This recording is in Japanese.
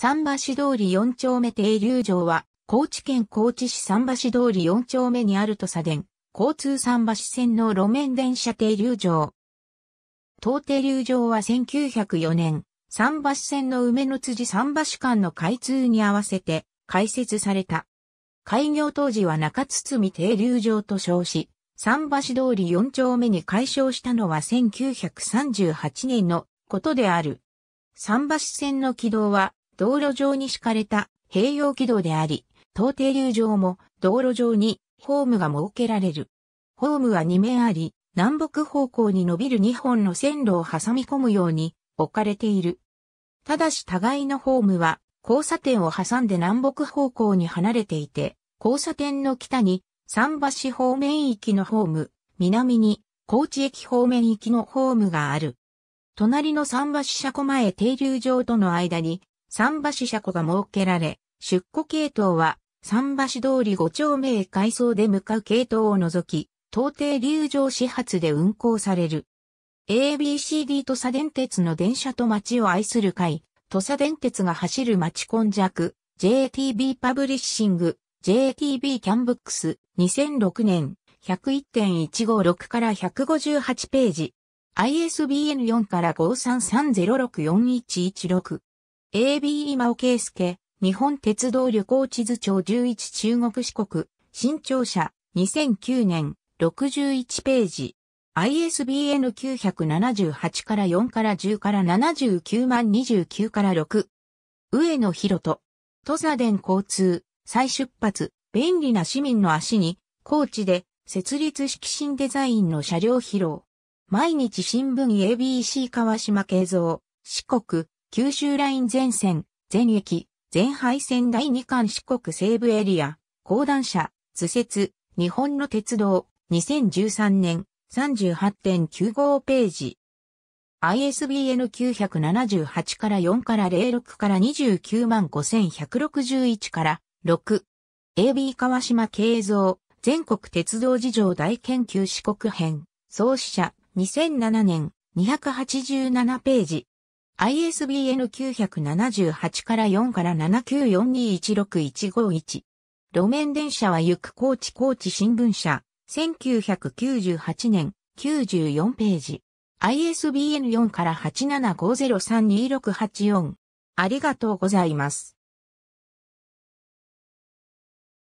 桟橋通り四丁目停留場は、高知県高知市桟橋通り四丁目にあると左電、交通桟橋線の路面電車停留場。当停留場は1904年、桟橋線の梅の辻桟橋間の開通に合わせて開設された。開業当時は中堤停留場と称し、桟橋通り四丁目に解消したのは1938年のことである。三橋線の軌道は道路上に敷かれた併用軌道であり、東停留場も道路上にホームが設けられる。ホームは2面あり、南北方向に伸びる2本の線路を挟み込むように置かれている。ただし互いのホームは交差点を挟んで南北方向に離れていて、交差点の北に桟橋方面行きのホーム、南に高知駅方面行きのホームがある。隣の桟橋車庫前停留場との間に桟橋車庫が設けられ、出庫系統は、桟橋通り5丁目へ改装で向かう系統を除き、到底流上始発で運行される。ABCD 土佐電鉄の電車と街を愛する会、土佐電鉄が走る街根弱、JTB パブリッシング、JTB キャンブックス、2006年、101.156から158ページ。ISBN4 から533064116。AB 今尾圭介、日本鉄道旅行地図帳11中国四国、新庁舎、2009年、61ページ。ISBN 978から4から10から79万29から6。上野博人。土佐電交通、再出発、便利な市民の足に、高知で、設立式新デザインの車両披露。毎日新聞 ABC 川島慶三、四国、九州ライン全線、全駅、全廃線第2巻四国西部エリア、高段車、図説、日本の鉄道、2013年、38.95ページ。ISBN 978から4から06から29万5161から6。AB 川島慶三、全国鉄道事情大研究四国編、創始者、2007年、287ページ。ISBN 978から4から794216151。路面電車は行く高知高知新聞社。1998年94ページ。ISBN4 から875032684。ありがとうございます。